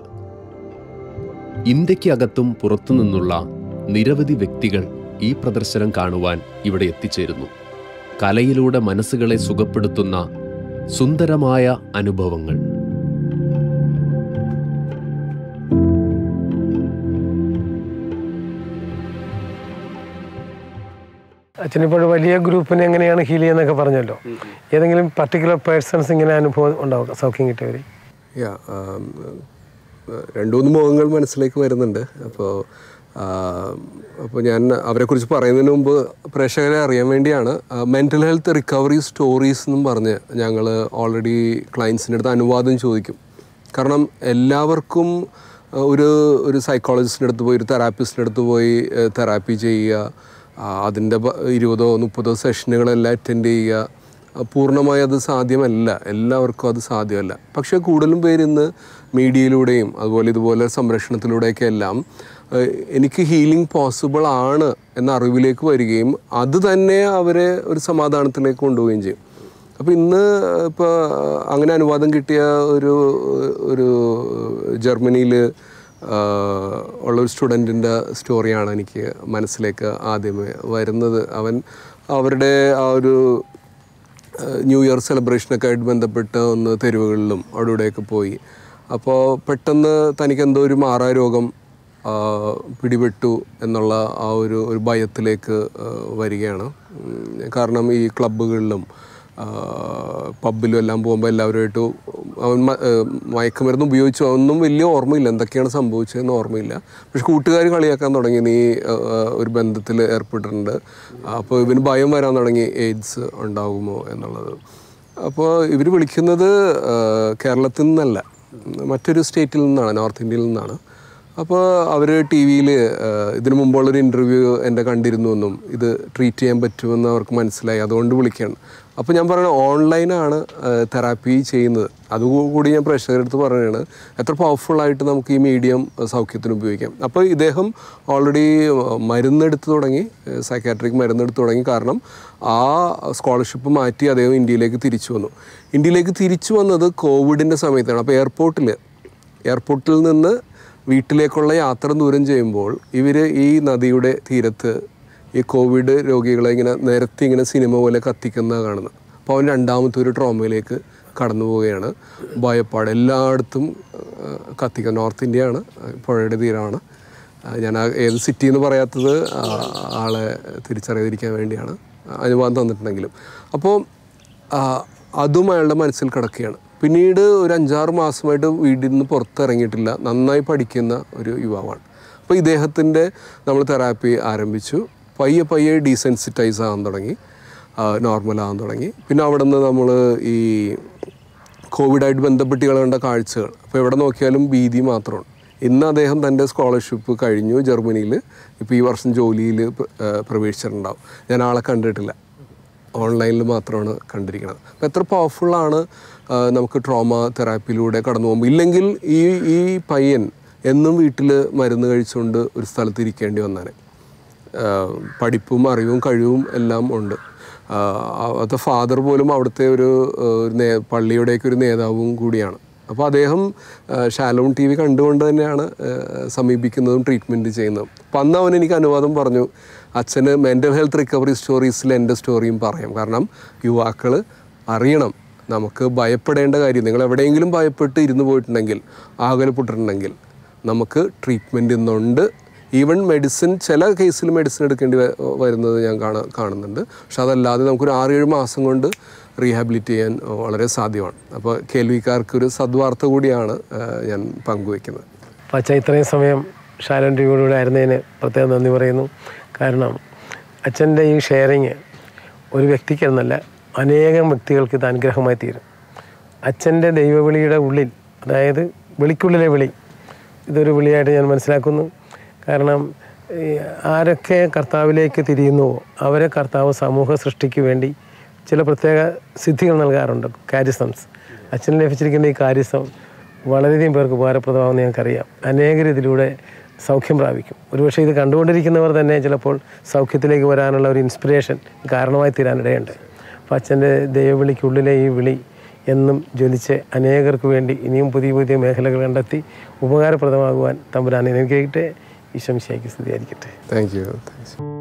ഇന്ത്യക്കകത്തും പുറത്തുനിന്നുള്ള നിരവധി വ്യക്തികൾ ഈ പ്രദർശനം കാണുവാൻ ഇവിടെ എത്തിച്ചേരുന്നു കലയിലൂടെ മനസ്സുകളെ സുഖപ്പെടുത്തുന്ന സുന്ദരമായ അനുഭവങ്ങൾ അച്ഛനിപ്പോൾ വലിയ ഗ്രൂപ്പിനെ എങ്ങനെയാണ് ഹീൽ ചെയ്യുന്നൊക്കെ പറഞ്ഞല്ലോ ഏതെങ്കിലും പർട്ടിക്കുലർ പേഴ്സൺസ് ഇങ്ങനെ അനുഭവം ഉണ്ടാവുക സൗഖ്യം കിട്ടിയവർ യാ um, രണ്ടു മൂന്ന് മുഖങ്ങൾ മനസ്സിലേക്ക് വരുന്നുണ്ട് അപ്പോൾ അപ്പോൾ ഞാൻ അവരെക്കുറിച്ച് പറയുന്നതിന് മുമ്പ് പ്രേക്ഷകരെ അറിയാൻ വേണ്ടിയാണ് മെൻ്റൽ ഹെൽത്ത് റിക്കവറി സ്റ്റോറീസ് എന്നും പറഞ്ഞ് ഞങ്ങൾ ഓൾറെഡി ക്ലയൻസിൻ്റെ അടുത്ത് അനുവാദം ചോദിക്കും കാരണം എല്ലാവർക്കും ഒരു ഒരു സൈക്കോളജിസ്റ്റിൻ്റെ അടുത്ത് പോയി ഒരു തെറാപ്പിസ്റ്റിൻ്റെ അടുത്ത് പോയി തെറാപ്പി ചെയ്യുക അതിൻ്റെ ഇരുപതോ മുപ്പതോ സെഷനുകളെല്ലാം അറ്റൻഡ് ചെയ്യുക പൂർണ്ണമായി അത് സാധ്യമല്ല എല്ലാവർക്കും അത് സാധ്യമല്ല പക്ഷേ കൂടുതലും പേര് ഇന്ന് മീഡിയയിലൂടെയും അതുപോലെ ഇതുപോലെ സംരക്ഷണത്തിലൂടെയൊക്കെ എല്ലാം എനിക്ക് ഹീലിംഗ് പോസിബിൾ ആണ് എന്ന അറിവിലേക്ക് വരികയും അത് തന്നെ അവരെ ഒരു സമാധാനത്തിലേക്ക് കൊണ്ടുപോവുകയും ചെയ്യും അപ്പോൾ ഇന്ന് ഇപ്പോൾ അങ്ങനെ അനുവാദം കിട്ടിയ ഒരു ഒരു ജർമ്മനിയിൽ ഉള്ളൊരു സ്റ്റുഡൻറ്റിൻ്റെ സ്റ്റോറിയാണ് എനിക്ക് മനസ്സിലേക്ക് ആദ്യമേ വരുന്നത് അവൻ അവരുടെ ആ ഒരു ന്യൂ ഇയർ സെലിബ്രേഷനൊക്കെ ആയിട്ട് ബന്ധപ്പെട്ട് ഒന്ന് തെരുവുകളിലും അവിടെയൊക്കെ പോയി അപ്പോൾ പെട്ടെന്ന് തനിക്കെന്തോ ഒരു മാറാ രോഗം പിടിപെട്ടു എന്നുള്ള ആ ഒരു ഒരു ഭയത്തിലേക്ക് വരികയാണ് കാരണം ഈ ക്ലബ്ബുകളിലും പബ്ബിലും എല്ലാം പോകുമ്പോൾ എല്ലാവരുമായിട്ട് അവൻ മയക്കുമരുന്ന് ഉപയോഗിച്ചു ഒന്നും വലിയ ഓർമ്മയില്ല എന്തൊക്കെയാണ് സംഭവിച്ചതെന്ന് ഓർമ്മയില്ല പക്ഷെ കൂട്ടുകാർ കളിയാക്കാൻ തുടങ്ങി നീ ഒരു ബന്ധത്തിൽ ഏർപ്പെട്ടിട്ടുണ്ട് അപ്പോൾ ഇവന് ഭയം വരാൻ തുടങ്ങി എയ്ഡ്സ് ഉണ്ടാകുമോ എന്നുള്ളത് അപ്പോൾ ഇവർ വിളിക്കുന്നത് കേരളത്തിൽ നിന്നല്ല മറ്റൊരു സ്റ്റേറ്റിൽ നിന്നാണ് നോർത്ത് ഇന്ത്യയിൽ നിന്നാണ് അപ്പോൾ അവർ ടി വിയിൽ ഇതിനു മുമ്പുള്ളൊരു ഇൻ്റർവ്യൂ എൻ്റെ കണ്ടിരുന്നു എന്നും ഇത് ട്രീറ്റ് ചെയ്യാൻ പറ്റുമെന്ന് അവർക്ക് മനസ്സിലായി അതുകൊണ്ട് വിളിക്കുകയാണ് അപ്പോൾ ഞാൻ പറയുന്നത് ഓൺലൈനാണ് തെറാപ്പി ചെയ്യുന്നത് അതുകൂടി ഞാൻ പ്രേക്ഷകരെടുത്ത് പറയുകയാണ് എത്ര പവർഫുള്ളായിട്ട് നമുക്ക് ഈ മീഡിയം സൗഖ്യത്തിന് ഉപയോഗിക്കാം അപ്പോൾ ഇദ്ദേഹം ഓൾറെഡി മരുന്നെടുത്ത് തുടങ്ങി സൈക്കാട്രിക് മരുന്നെടുത്ത് തുടങ്ങി കാരണം ആ സ്കോളർഷിപ്പ് മാറ്റി അദ്ദേഹം ഇന്ത്യയിലേക്ക് തിരിച്ചു വന്നു ഇന്ത്യയിലേക്ക് തിരിച്ചു വന്നത് കോവിഡിൻ്റെ സമയത്താണ് അപ്പോൾ എയർപോർട്ടിൽ എയർപോർട്ടിൽ നിന്ന് വീട്ടിലേക്കുള്ള യാത്ര ദൂരം ചെയ്യുമ്പോൾ ഇവർ ഈ നദിയുടെ തീരത്ത് ഈ കോവിഡ് രോഗികളെ ഇങ്ങനെ നിരത്തി ഇങ്ങനെ സിനിമ പോലെ കത്തിക്കുന്ന കാണുന്നത് അപ്പോൾ അവൻ രണ്ടാമത്തെ ഒരു ട്രോമയിലേക്ക് കടന്നു പോവുകയാണ് ഭയപ്പാട് എല്ലായിടത്തും കത്തിക്കുക നോർത്ത് ഇന്ത്യയാണ് പുഴയുടെ തീരമാണ് ഞാൻ ഏത് സിറ്റി എന്ന് പറയാത്തത് ആളെ തിരിച്ചറിയാതിരിക്കാൻ വേണ്ടിയാണ് അനുഭവം തന്നിട്ടുണ്ടെങ്കിലും അപ്പോൾ അതും അയാളുടെ മനസ്സിൽ കിടക്കുകയാണ് പിന്നീട് ഒരു അഞ്ചാറ് മാസമായിട്ട് വീട്ടിൽ നിന്ന് പുറത്തിറങ്ങിയിട്ടില്ല നന്നായി പഠിക്കുന്ന ഒരു യുവാവാണ് അപ്പോൾ ഇദ്ദേഹത്തിൻ്റെ നമ്മൾ തെറാപ്പി ആരംഭിച്ചു പയ്യെ പയ്യെ ഡീസെൻസിറ്റൈസ് ആകാൻ തുടങ്ങി നോർമലാകാൻ തുടങ്ങി പിന്നെ അവിടെ നിന്ന് നമ്മൾ ഈ കോവിഡായിട്ട് ബന്ധപ്പെട്ട് കളേണ്ട കാഴ്ചകൾ അപ്പോൾ എവിടെ നോക്കിയാലും ഭീതി മാത്രമാണ് ഇന്ന് അദ്ദേഹം തൻ്റെ സ്കോളർഷിപ്പ് കഴിഞ്ഞു ജർമ്മനിയിൽ ഇപ്പോൾ ഈ വർഷം ജോലിയിൽ പ്രവേശിച്ചിട്ടുണ്ടാവും ഞാൻ ആളെ കണ്ടിട്ടില്ല ഓൺലൈനിൽ മാത്രമാണ് കണ്ടിരിക്കുന്നത് അപ്പോൾ എത്ര പവർഫുള്ളാണ് നമുക്ക് ട്രോമ തെറാപ്പിയിലൂടെ കടന്നു പോകുമ്പോൾ ഇല്ലെങ്കിൽ ഈ ഈ പയ്യൻ എന്നും വീട്ടിൽ മരുന്ന് കഴിച്ചുകൊണ്ട് ഒരു സ്ഥലത്ത് ഇരിക്കേണ്ടി പഠിപ്പും അറിവും കഴിവും എല്ലാം ഉണ്ട് അവിടുത്തെ ഫാദർ പോലും അവിടുത്തെ ഒരു പള്ളിയുടെയൊക്കെ ഒരു നേതാവും കൂടിയാണ് അപ്പോൾ അദ്ദേഹം ഷാലോൺ ടി വി കണ്ടുകൊണ്ട് തന്നെയാണ് സമീപിക്കുന്നതും ട്രീറ്റ്മെൻറ്റ് ചെയ്യുന്നതും അപ്പം അന്ന് അവൻ എനിക്ക് അനുവാദം പറഞ്ഞു അച്ഛന് മെൻ്റൽ ഹെൽത്ത് റിക്കവറി സ്റ്റോറീസിൽ എൻ്റെ സ്റ്റോറിയും പറയാം കാരണം യുവാക്കൾ അറിയണം നമുക്ക് ഭയപ്പെടേണ്ട കാര്യം നിങ്ങൾ എവിടെയെങ്കിലും ഭയപ്പെട്ട് ഇരുന്ന് പോയിട്ടുണ്ടെങ്കിൽ ആകലപ്പെട്ടിട്ടുണ്ടെങ്കിൽ നമുക്ക് ട്രീറ്റ്മെൻറ്റ് ഇന്നുണ്ട് ഈവൻ മെഡിസിൻ ചില കേസിൽ മെഡിസിൻ എടുക്കേണ്ടി വരുന്നത് ഞാൻ കാണാ കാണുന്നുണ്ട് പക്ഷെ അതല്ലാതെ നമുക്കൊരു ആറേഴ് മാസം കൊണ്ട് റീഹാബിലിറ്റ് ചെയ്യാൻ വളരെ സാധ്യമാണ് അപ്പോൾ കേൾവിക്കാർക്കൊരു സദ്വാർത്ത കൂടിയാണ് ഞാൻ പങ്കുവെക്കുന്നത് പച്ച ഇത്രയും സമയം ഷാരൻ ടിവിയോടുകൂടെ ആയിരുന്നതിന് പ്രത്യേകം നന്ദി പറയുന്നു കാരണം അച്ഛൻ്റെ ഈ ഷെയറിങ് ഒരു വ്യക്തിക്കെന്നല്ല അനേകം വ്യക്തികൾക്ക് ഇത് അനുഗ്രഹമായി തീരും അച്ഛൻ്റെ ദൈവവിളിയുടെ ഉള്ളിൽ അതായത് വിളിക്കുള്ളിലെ വിളി ഇതൊരു വിളിയായിട്ട് ഞാൻ മനസ്സിലാക്കുന്നു കാരണം ആരൊക്കെ കർത്താവിലേക്ക് തിരിയുന്നുവോ അവരെ കർത്താവ് സമൂഹ സൃഷ്ടിക്ക് വേണ്ടി ചില പ്രത്യേക സിദ്ധികൾ നൽകാറുണ്ട് കാര്യസംസ് അച്ഛന് ലഭിച്ചിരിക്കുന്ന ഈ കാര്യസം വളരെയധികം പേർക്ക് ഉപകാരപ്രദമാകുമെന്ന് ഞങ്ങൾക്കറിയാം അനേകർ ഇതിലൂടെ സൗഖ്യം പ്രാപിക്കും ഒരുപക്ഷെ ഇത് കണ്ടുകൊണ്ടിരിക്കുന്നവർ തന്നെ ചിലപ്പോൾ സൗഖ്യത്തിലേക്ക് വരാനുള്ള ഒരു ഇൻസ്പിറേഷൻ കാരണമായി തീരാനിടയുണ്ട് അപ്പോൾ അച്ഛൻ്റെ ദൈവവിളിക്കുള്ളിലെ ഈ വിളി എന്നും ജ്വലിച്ച് അനേകർക്ക് വേണ്ടി ഇനിയും പുതിയ പുതിയ മേഖലകൾ കണ്ടെത്തി ഉപകാരപ്രദമാകുവാൻ തമ്പുരാൻ എനിക്കായിട്ട് ഈശോ മിശിയായിക്ക് സ്തുതിയായിരിക്കട്ടെ താങ്ക് യു താങ്ക്സ്